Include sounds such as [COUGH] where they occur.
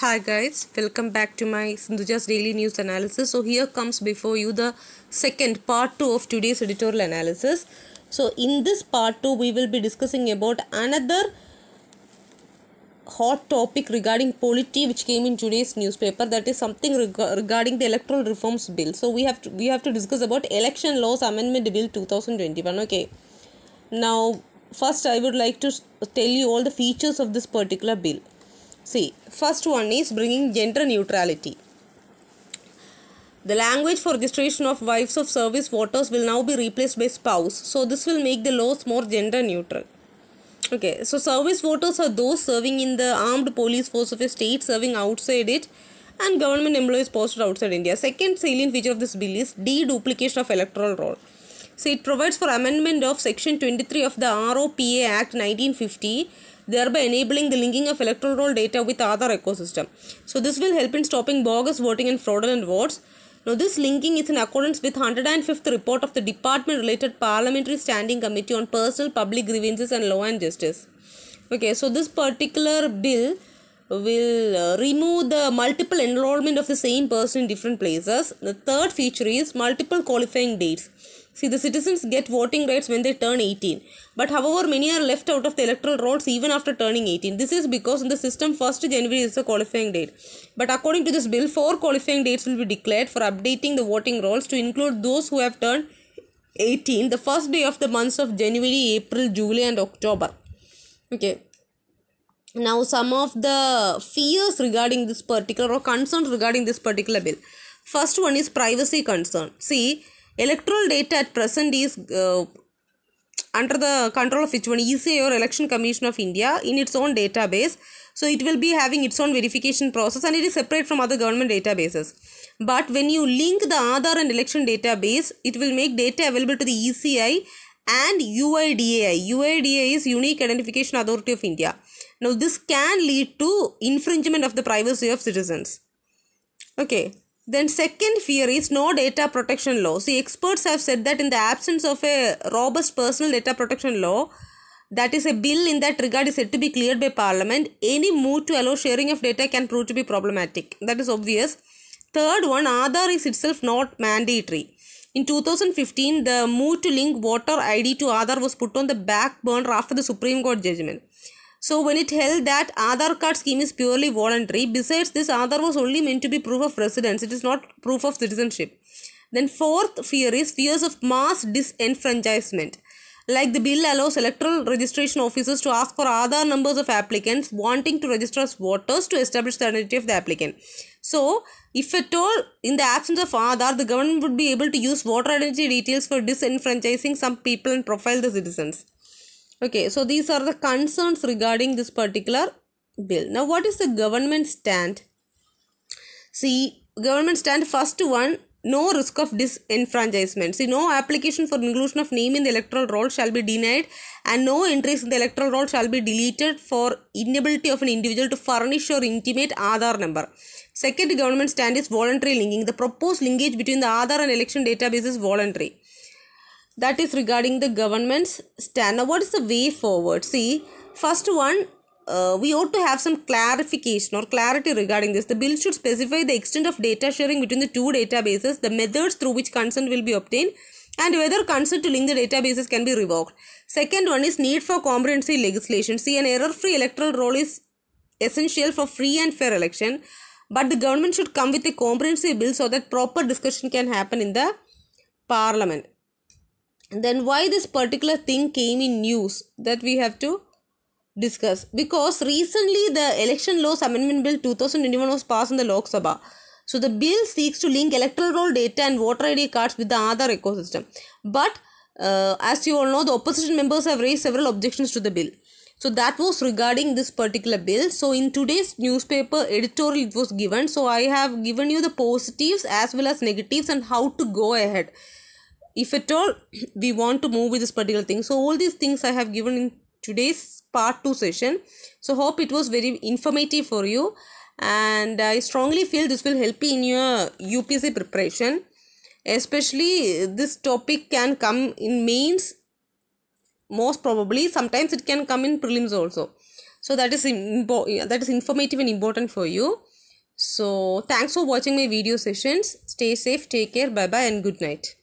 Hi guys, welcome back to my Sindhuja's daily news analysis. So here comes before you the second part 2 of today's editorial analysis. So in this part 2 we will be discussing about another hot topic regarding polity which came in today's newspaper that is something reg regarding the electoral reforms bill. So we have to, we have to discuss about election laws amendment bill 2021 okay. Now first I would like to tell you all the features of this particular bill. See, first one is bringing gender neutrality. The language for registration of wives of service voters will now be replaced by spouse. So, this will make the laws more gender neutral. Okay, so service voters are those serving in the armed police force of a state, serving outside it, and government employees posted outside India. Second salient feature of this bill is de-duplication of electoral roll. So, it provides for amendment of section 23 of the ROPA Act 1950 thereby enabling the linking of electoral roll data with other ecosystem. So this will help in stopping bogus voting and fraudulent votes. Now this linking is in accordance with 105th report of the department related parliamentary standing committee on personal public grievances and law and justice. Okay, so this particular bill will uh, remove the multiple enrollment of the same person in different places. The third feature is multiple qualifying dates. See, the citizens get voting rights when they turn 18. But however, many are left out of the electoral rolls even after turning 18. This is because in the system, 1st January is the qualifying date. But according to this bill, four qualifying dates will be declared for updating the voting rolls to include those who have turned 18 the first day of the months of January, April, July and October. Okay. Now, some of the fears regarding this particular or concerns regarding this particular bill. First one is privacy concern. See, Electoral data at present is uh, under the control of which one ECI or Election Commission of India in its own database. So it will be having its own verification process and it is separate from other government databases. But when you link the Aadhaar and election database, it will make data available to the ECI and UIDAI. UIDAI is Unique Identification Authority of India. Now this can lead to infringement of the privacy of citizens. Okay. Then second fear is no data protection law. See, experts have said that in the absence of a robust personal data protection law, that is a bill in that regard is said to be cleared by parliament, any move to allow sharing of data can prove to be problematic. That is obvious. Third one, Aadhaar is itself not mandatory. In 2015, the move to link voter ID to Aadhaar was put on the back burner after the Supreme Court judgment. So when it held that Aadhaar card scheme is purely voluntary, besides this Aadhaar was only meant to be proof of residence, it is not proof of citizenship. Then fourth fear is fears of mass disenfranchisement. Like the bill allows electoral registration officers to ask for Aadhaar numbers of applicants wanting to register as voters to establish the identity of the applicant. So, if at all, in the absence of Aadhaar, the government would be able to use voter identity details for disenfranchising some people and profile the citizens. Okay, so these are the concerns regarding this particular bill. Now, what is the government stand? See, government stand first one, no risk of disenfranchisement. See, no application for inclusion of name in the electoral roll shall be denied and no entries in the electoral roll shall be deleted for inability of an individual to furnish or intimate Aadhaar number. Second government stand is voluntary linking. The proposed linkage between the Aadhaar and election database is voluntary that is regarding the government's stand. Now, what is the way forward? See, first one, uh, we ought to have some clarification or clarity regarding this. The bill should specify the extent of data sharing between the two databases, the methods through which consent will be obtained, and whether consent to link the databases can be revoked. Second one is need for comprehensive legislation. See, an error-free electoral roll is essential for free and fair election, but the government should come with a comprehensive bill so that proper discussion can happen in the parliament then why this particular thing came in news that we have to discuss because recently the election laws amendment bill 2021 was passed in the lok sabha so the bill seeks to link electoral roll data and voter id cards with the aadhaar ecosystem but uh, as you all know the opposition members have raised several objections to the bill so that was regarding this particular bill so in today's newspaper editorial it was given so i have given you the positives as well as negatives and how to go ahead if at all [CLEARS THROAT] we want to move with this particular thing so all these things i have given in today's part 2 session so hope it was very informative for you and i strongly feel this will help you in your upsc preparation especially this topic can come in mains most probably sometimes it can come in prelims also so that is that is informative and important for you so thanks for watching my video sessions stay safe take care bye bye and good night